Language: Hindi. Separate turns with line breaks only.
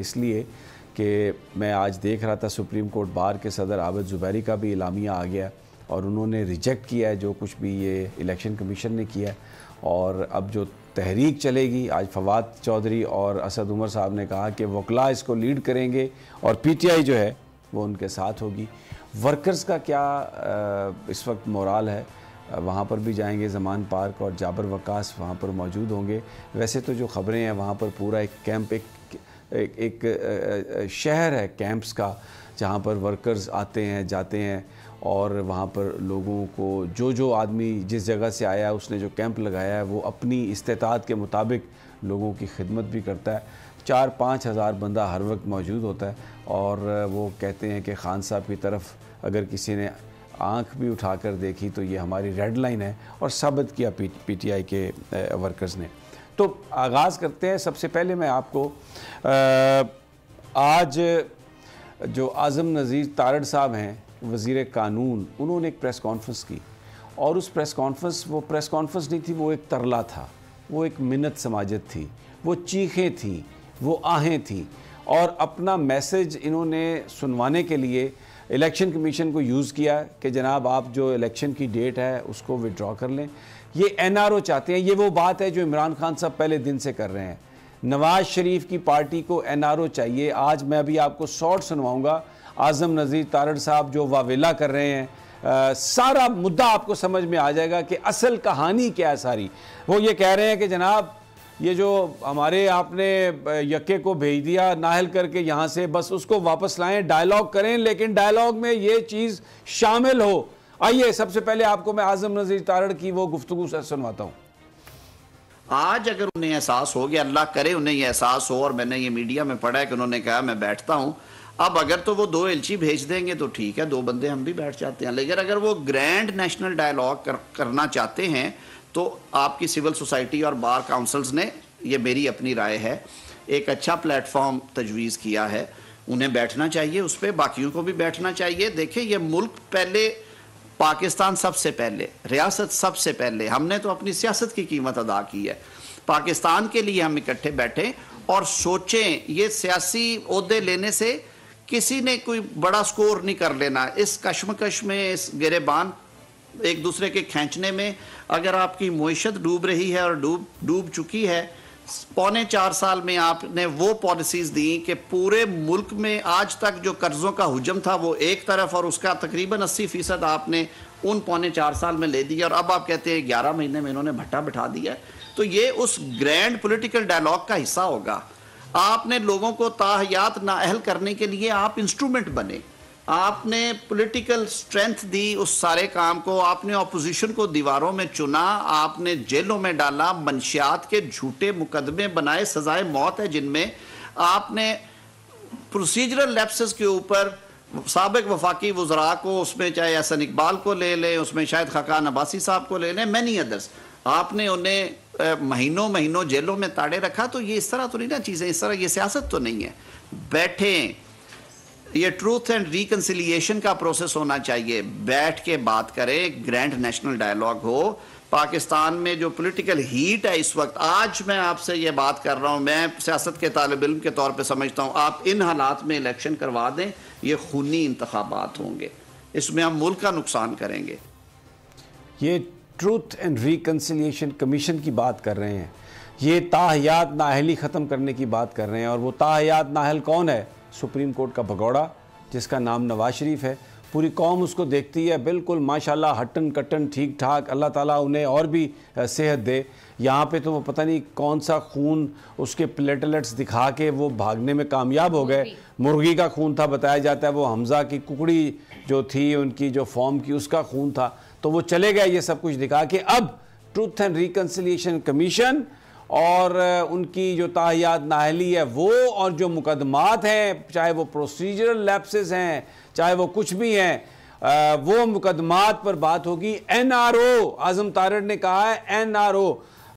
इसलिए कि मैं आज देख रहा था सुप्रीम कोर्ट बार के सदर आबद ज़ुबैरी का भी इलामिया आ गया और उन्होंने रिजेक्ट किया है जो कुछ भी ये इलेक्शन कमीशन ने किया और अब जो तहरीक चलेगी आज फवाद चौधरी और असद उमर साहब ने कहा कि वकला इसको लीड करेंगे और पीटीआई जो है वो उनके साथ होगी वर्कर्स का क्या इस वक्त मोराल है वहाँ पर भी जाएंगे जमान पार्क और जाबर वकास वहाँ पर मौजूद होंगे वैसे तो जो खबरें हैं वहाँ पर पूरा एक कैंप एक एक, एक शहर है कैंप्स का जहाँ पर वर्कर्स आते हैं जाते हैं और वहाँ पर लोगों को जो जो आदमी जिस जगह से आया है उसने जो कैंप लगाया है वो अपनी इस्तात के मुताबिक लोगों की खिदमत भी करता है चार पाँच हज़ार बंदा हर वक्त मौजूद होता है और वो कहते हैं कि खान साहब की तरफ अगर किसी ने आंख भी उठाकर देखी तो ये हमारी रेड लाइन है और साबित किया पी, पीटीआई के वर्कर्स ने तो आगाज़ करते हैं सबसे पहले मैं आपको आज जो आज़म नज़ीर तारड़ साहब हैं वज़ी कानून उन्होंने एक प्रेस कॉन्फ्रेंस की और उस प्रेस कॉन्फ्रेंस वो प्रेस कॉन्फ्रेंस नहीं थी वो एक तरला था वो एक मिन्नत समाजत थी वो चीखें थीं वो आहें थीं और अपना मैसेज इन्होंने सुनवाने के लिए इलेक्शन कमीशन को यूज़ किया कि जनाब आप जो इलेक्शन की डेट है उसको विड्रॉ कर लें ये एनआरओ चाहते हैं ये वो बात है जो इमरान खान साहब पहले दिन से कर रहे हैं नवाज शरीफ की पार्टी को एनआरओ चाहिए आज मैं अभी आपको शॉर्ट सुनवाऊंगा आजम नज़ीर तारड़ साहब जो वावेला कर रहे हैं आ, सारा मुद्दा आपको समझ में आ जाएगा कि असल कहानी क्या है सारी वो ये कह रहे हैं कि जनाब ये जो हमारे आपने यक्के को भेज दिया नाहल करके यहाँ से बस उसको वापस लाएं डायलॉग करें लेकिन डायलॉग में ये चीज़
शामिल हो आइए सबसे पहले आपको मैं आजम नजीर तारड़ की वो गुफ्तु सुनवाता हूँ आज अगर उन्हें एहसास हो गया अल्लाह करे उन्हें ये एहसास हो और मैंने ये मीडिया में पढ़ा है कि उन्होंने कहा मैं बैठता हूँ अब अगर तो वो दो एलची भेज देंगे तो ठीक है दो बंदे हम भी बैठ जाते हैं लेकिन अगर वो ग्रैंड नेशनल डायलॉग कर, करना चाहते हैं तो आपकी सिविल सोसाइटी और बार काउंसल्स ने ये मेरी अपनी राय है एक अच्छा प्लेटफॉर्म तजवीज़ किया है उन्हें बैठना चाहिए उस पर बाकियों को भी बैठना चाहिए देखें यह मुल्क पहले पाकिस्तान सबसे पहले रियासत सबसे पहले हमने तो अपनी सियासत की कीमत अदा की है पाकिस्तान के लिए हम इकट्ठे बैठे और सोचें ये सियासी अहदे लेने से किसी ने कोई बड़ा स्कोर नहीं कर लेना इस कश्मकश में इस गिरेबान एक दूसरे के खींचने में अगर आपकी मीशत डूब रही है और डूब डूब चुकी है पौने चार साल में आपने वो पॉलिसीज दी कि पूरे मुल्क में आज तक जो कर्ज़ों का हजम था वो एक तरफ और उसका तकरीबन अस्सी फ़ीसद आपने उन पौने चार साल में ले दिया और अब आप कहते हैं ग्यारह महीने में इन्होंने भट्टा बिठा दिया तो ये उस ग्रैंड पोलिटिकल डायलॉग का हिस्सा होगा आपने लोगों को ताहयात नाअहल करने के लिए आप इंस्ट्रूमेंट बने आपने पॉलिटिकल स्ट्रेंथ दी उस सारे काम को आपने ऑपोजिशन को दीवारों में चुना आपने जेलों में डाला मंशियात के झूठे मुकदमे बनाए सजाए मौत है जिनमें आपने प्रोसीजरल लैप्सेस के ऊपर सबक वफाकी वजरा को उसमें चाहे एहसन इकबाल को ले लें उसमें शायद खकान अब्बासी साहब को ले लें मैनी अदर्स आपने उन्हें महीनों महीनों जेलों में ताड़े रखा तो ये इस तरह तो नहीं ना चीज़ें इस तरह ये सियासत तो नहीं है बैठें ये ट्रूथ एंड रिकन्सिलियेशन का प्रोसेस होना चाहिए बैठ के बात करें ग्रैंड नेशनल डायलॉग हो पाकिस्तान में जो पॉलिटिकल हीट है इस वक्त आज मैं आपसे ये बात कर रहा हूँ मैं सियासत के तालब इम के तौर पे समझता हूँ आप इन हालात में इलेक्शन करवा दें ये खूनी इंतबात होंगे इसमें हम मुल्क का नुकसान करेंगे
ये ट्रूथ एंड रिकनसिलियेशन कमीशन की बात कर रहे हैं ये ताहयात नाहली ख़त्म करने की बात कर रहे हैं और वो ताहयात नाहल कौन है सुप्रीम कोर्ट का भगौड़ा जिसका नाम नवाज शरीफ है पूरी कौम उसको देखती है बिल्कुल माशाल्लाह हटन कटन ठीक ठाक अल्लाह ताला उन्हें और भी सेहत दे यहाँ पे तो वो पता नहीं कौन सा खून उसके प्लेटलेट्स दिखा के वो भागने में कामयाब हो गए मुर्गी का खून था बताया जाता है वो हमज़ा की कुकड़ी जो थी उनकी जो फॉर्म की उसका खून था तो वो चले गए ये सब कुछ दिखा के अब ट्रूथ एंड रिकन्सिलियशन कमीशन और उनकी जो ताहियात नाहली है वो और जो मुकदमात हैं चाहे वो प्रोसीजरल लैप्सेस हैं चाहे वो कुछ भी हैं वो मुकदमात पर बात होगी N R O Azam Tarar ने कहा है एन आर ओ